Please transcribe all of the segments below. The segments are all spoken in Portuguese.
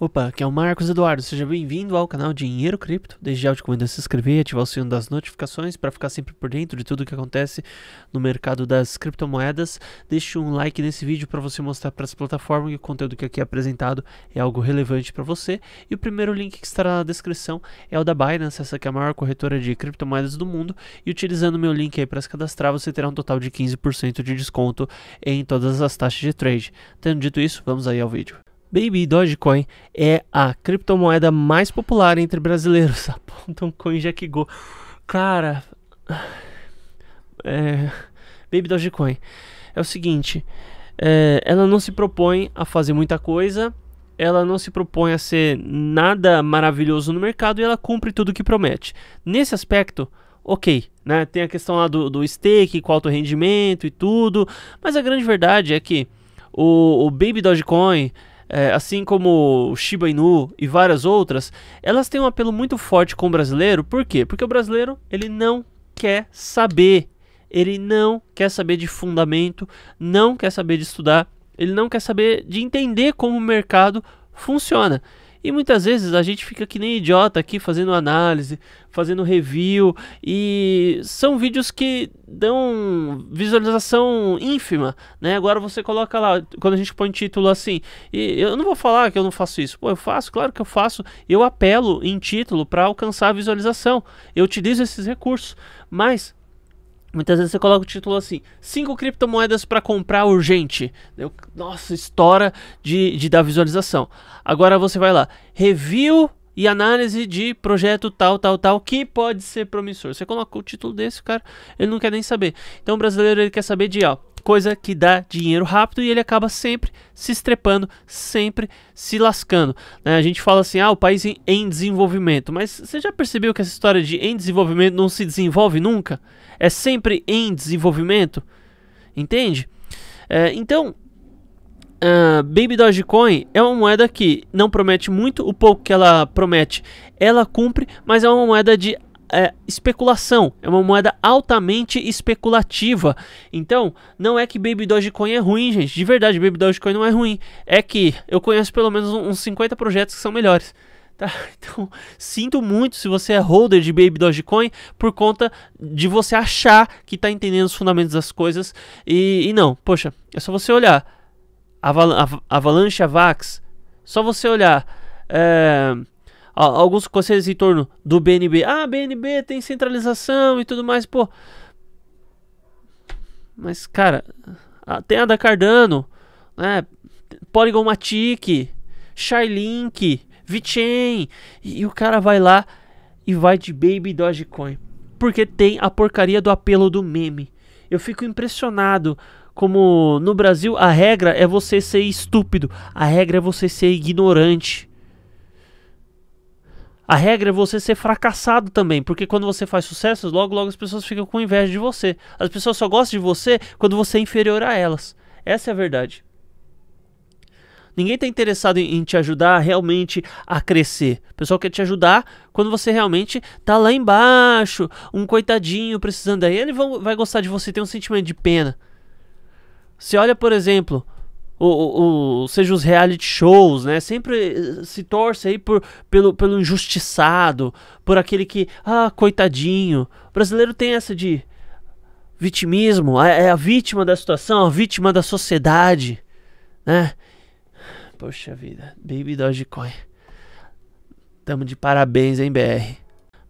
Opa, aqui é o Marcos Eduardo, seja bem-vindo ao canal Dinheiro Cripto. Desde já eu te convido a se inscrever e ativar o sino das notificações para ficar sempre por dentro de tudo o que acontece no mercado das criptomoedas. Deixe um like nesse vídeo para você mostrar para as plataformas que o conteúdo que aqui é apresentado é algo relevante para você. E o primeiro link que estará na descrição é o da Binance, essa que é a maior corretora de criptomoedas do mundo. E utilizando o meu link aí para se cadastrar, você terá um total de 15% de desconto em todas as taxas de trade. Tendo dito isso, vamos aí ao vídeo. Baby Dogecoin é a criptomoeda mais popular entre brasileiros. Apontam com Injectgo. Cara. É, Baby Dogecoin. É o seguinte. É, ela não se propõe a fazer muita coisa. Ela não se propõe a ser nada maravilhoso no mercado e ela cumpre tudo o que promete. Nesse aspecto, ok, né? Tem a questão lá do, do stake com alto rendimento e tudo. Mas a grande verdade é que o, o Baby Dogecoin é, assim como Shiba Inu e várias outras, elas têm um apelo muito forte com o brasileiro. Por quê? Porque o brasileiro ele não quer saber, ele não quer saber de fundamento, não quer saber de estudar, ele não quer saber de entender como o mercado funciona. E muitas vezes a gente fica que nem idiota aqui fazendo análise, fazendo review, e são vídeos que dão visualização ínfima, né? Agora você coloca lá, quando a gente põe título assim, e eu não vou falar que eu não faço isso. Pô, eu faço, claro que eu faço. Eu apelo em título para alcançar a visualização. Eu utilizo esses recursos, mas Muitas vezes você coloca o título assim: 5 criptomoedas para comprar urgente. Deu, nossa, estoura de, de da visualização. Agora você vai lá: review e análise de projeto tal, tal, tal, que pode ser promissor. Você coloca o título desse, cara, ele não quer nem saber. Então o brasileiro ele quer saber de ó, coisa que dá dinheiro rápido e ele acaba sempre se estrepando, sempre se lascando. Né? A gente fala assim, ah, o país em, em desenvolvimento, mas você já percebeu que essa história de em desenvolvimento não se desenvolve nunca? É sempre em desenvolvimento, entende? É, então, uh, Baby Dogecoin é uma moeda que não promete muito, o pouco que ela promete ela cumpre, mas é uma moeda de é, especulação, é uma moeda altamente especulativa. Então, não é que Baby Dogecoin é ruim, gente. De verdade, Baby Dogecoin não é ruim. É que eu conheço pelo menos uns 50 projetos que são melhores. Tá? Então, sinto muito se você é holder de Baby Dogecoin por conta de você achar que está entendendo os fundamentos das coisas e, e, não. Poxa, é só você olhar Aval Av Avalanche, Avax, só você olhar é, alguns conselhos em torno do BNB. Ah, BNB tem centralização e tudo mais, pô. Mas, cara, ah, tem a da Cardano, né? Polygon Matic, Shylink, VeChain. E, e o cara vai lá e vai de Baby Dogecoin. Porque tem a porcaria do apelo do meme. Eu fico impressionado como no Brasil a regra é você ser estúpido, a regra é você ser ignorante. A regra é você ser fracassado também, porque quando você faz sucesso, logo logo as pessoas ficam com inveja de você. As pessoas só gostam de você quando você é inferior a elas. Essa é a verdade. Ninguém está interessado em, te ajudar realmente a crescer. O pessoal quer te ajudar quando você realmente está lá embaixo, um coitadinho precisando. Aí ele vai gostar de você, tem um sentimento de pena. Você olha, por exemplo, o, o, seja os reality shows, né? Sempre eh, se torce aí por, pelo, pelo injustiçado, por aquele que, ah, coitadinho. O brasileiro tem essa de vitimismo, é, é a vítima da situação, a vítima da sociedade, né? Poxa vida, Baby Dogecoin. Tamo de parabéns, hein, BR.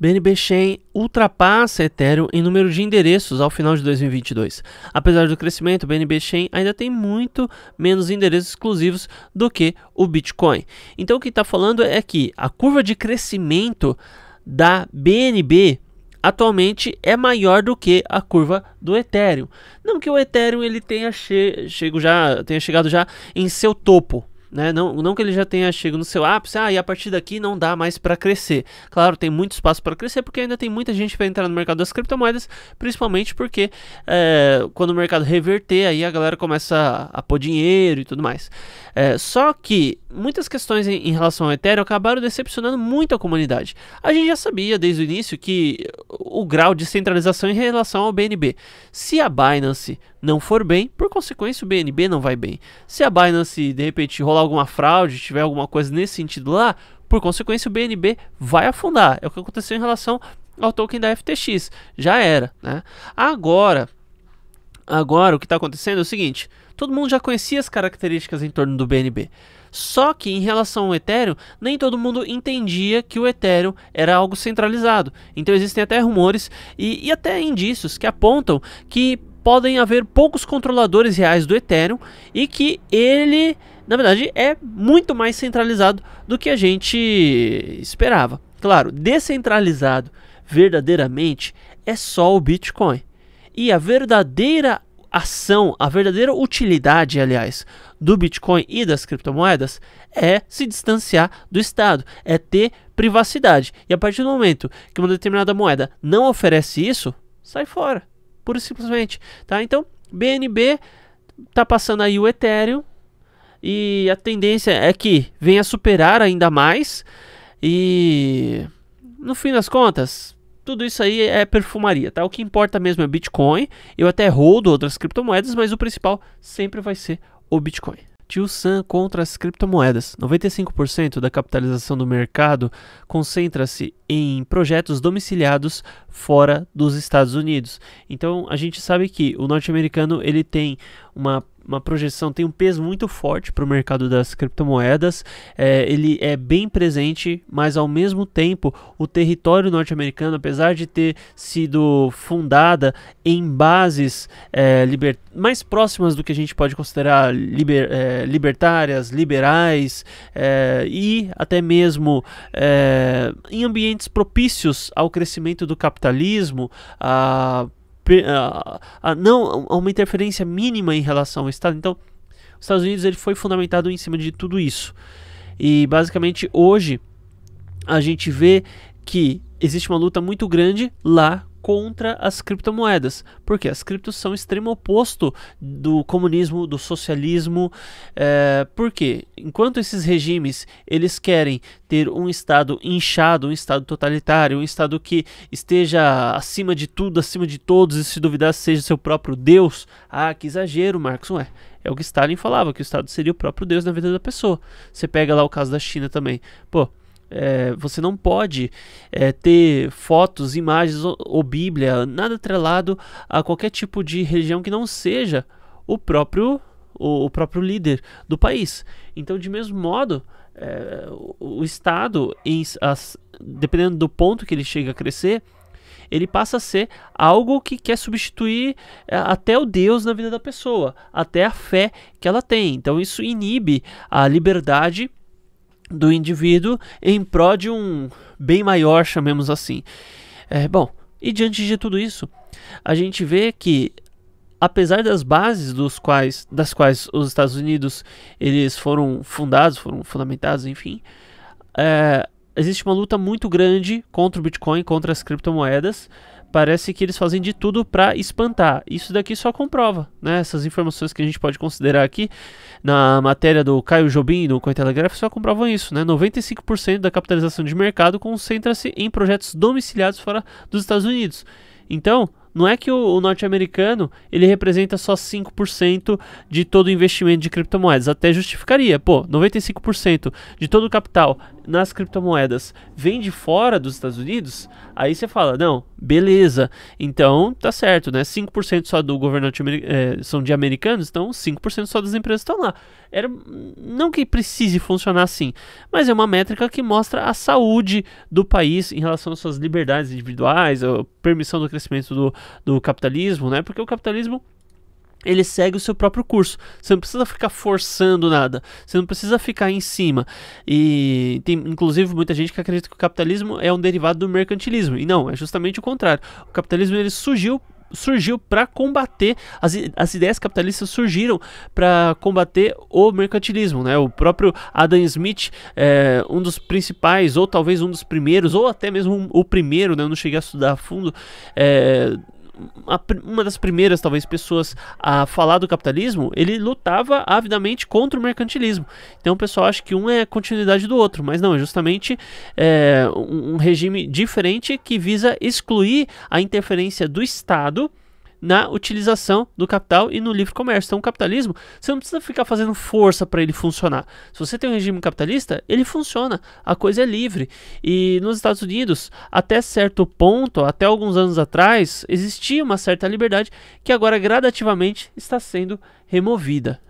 BNB Chain ultrapassa Ethereum em número de endereços ao final de 2022. Apesar do crescimento, BNB Chain ainda tem muito menos endereços exclusivos do que o Bitcoin. Então o que está falando é que a curva de crescimento da BNB atualmente é maior do que a curva do Ethereum. Não que o Ethereum ele tenha che chego já tenha chegado já em seu topo, né? Não, não que ele já tenha chegado no seu ápice, ah, e a partir daqui não dá mais para crescer. Claro, tem muito espaço para crescer porque ainda tem muita gente para entrar no mercado das criptomoedas, principalmente porque é, quando o mercado reverter, aí a galera começa a, a pôr dinheiro e tudo mais. É, só que muitas questões em, em, relação ao Ethereum acabaram decepcionando muito a comunidade. A gente já sabia desde o início que o grau de centralização em relação ao BNB. Se a Binance não for bem, por consequência o BNB não vai bem. Se a Binance de repente rolar alguma fraude, tiver alguma coisa nesse sentido lá, por consequência o BNB vai afundar. É o que aconteceu em relação ao token da FTX. Já era, né? Agora, agora o que está acontecendo é o seguinte: todo mundo já conhecia as características em torno do BNB. Só que em relação ao Ethereum, nem todo mundo entendia que o Ethereum era algo centralizado. Então existem até rumores e, e até indícios que apontam que podem haver poucos controladores reais do Ethereum e que ele, na verdade, é muito mais centralizado do que a gente esperava. Claro, descentralizado verdadeiramente é só o Bitcoin. E a verdadeira ação, a verdadeira utilidade, aliás, do Bitcoin e das criptomoedas é se distanciar do Estado, é ter privacidade. E a partir do momento que uma determinada moeda não oferece isso, sai fora pura e simplesmente, tá? Então, BNB tá passando aí o Ethereum e a tendência é que venha superar ainda mais e no fim das contas, tudo isso aí é perfumaria, tá? O que importa mesmo é Bitcoin. Eu até rodo outras criptomoedas, mas o principal sempre vai ser o Bitcoin. Tio Sam contra as criptomoedas. 95% da capitalização do mercado concentra-se em projetos domiciliados fora dos Estados Unidos. Então a gente sabe que o norte-americano ele tem uma, uma projeção, tem um peso muito forte para o mercado das criptomoedas. É, ele é bem presente, mas ao mesmo tempo, o território norte-americano, apesar de ter sido fundada em bases é, liber, mais próximas do que a gente pode considerar liber, é, libertárias, liberais é, e até mesmo é, em ambientes propícios ao crescimento do capitalismo, a a, a, não a uma interferência mínima em relação ao Estado. Então, os Estados Unidos ele foi fundamentado em cima de tudo isso. E basicamente hoje a gente vê que existe uma luta muito grande lá contra as criptomoedas, porque as criptos são o extremo oposto do comunismo, do socialismo, é, porque enquanto esses regimes eles querem ter um estado inchado, um estado totalitário, um estado que esteja acima de tudo, acima de todos e se duvidar seja seu próprio Deus, ah, que exagero, Marx, ué, é o que Stalin falava, que o Estado seria o próprio Deus na vida da pessoa. Você pega lá o caso da China também. Pô, é, você não pode é, ter fotos, imagens ou, ou Bíblia, nada atrelado a qualquer tipo de religião que não seja o próprio, o, o próprio líder do país. Então, de mesmo modo, é, o, Estado, em, as, dependendo do ponto que ele chega a crescer, ele passa a ser algo que quer substituir é, até o Deus na vida da pessoa, até a fé que ela tem. Então, isso inibe a liberdade do indivíduo em prol de um bem maior, chamemos assim. É, bom, e diante de tudo isso, a gente vê que apesar das bases dos quais, das quais os Estados Unidos eles foram fundados, foram fundamentados, enfim, é, existe uma luta muito grande contra o Bitcoin, contra as criptomoedas. Parece que eles fazem de tudo para espantar. Isso daqui só comprova, né? Essas informações que a gente pode considerar aqui na matéria do Caio Jobim no Cointelegraph só comprovam isso, né? 95% da capitalização de mercado concentra-se em projetos domiciliados fora dos Estados Unidos. Então, não é que o, o norte-americano ele representa só 5% de todo o investimento de criptomoedas. Até justificaria, pô, 95% de todo o capital nas criptomoedas vem de fora dos Estados Unidos. Aí você fala, não, beleza. Então tá certo, né? 5% só do governo é, são de americanos, então 5% só das empresas estão lá. Era, não que precise funcionar assim, mas é uma métrica que mostra a saúde do país em relação às suas liberdades individuais, a permissão do crescimento do, do capitalismo, né? Porque o capitalismo ele segue o seu próprio curso. Você não precisa ficar forçando nada. Você não precisa ficar em cima. E tem, inclusive, muita gente que acredita que o capitalismo é um derivado do mercantilismo. E não, é justamente o contrário. O capitalismo ele surgiu surgiu para combater as, as ideias capitalistas surgiram para combater o mercantilismo, né? O próprio Adam Smith, é, um dos principais ou talvez um dos primeiros ou até mesmo o primeiro, né? Eu não cheguei a estudar a fundo. É, uma das primeiras, talvez, pessoas a falar do capitalismo, ele lutava avidamente contra o mercantilismo. Então o pessoal acha que um é continuidade do outro, mas não, é justamente é, um regime diferente que visa excluir a interferência do Estado na utilização do capital e no livre comércio. Então, o capitalismo, você não precisa ficar fazendo força para ele funcionar. Se você tem um regime capitalista, ele funciona, a coisa é livre. E nos Estados Unidos, até certo ponto, até alguns anos atrás, existia uma certa liberdade que agora gradativamente está sendo removida.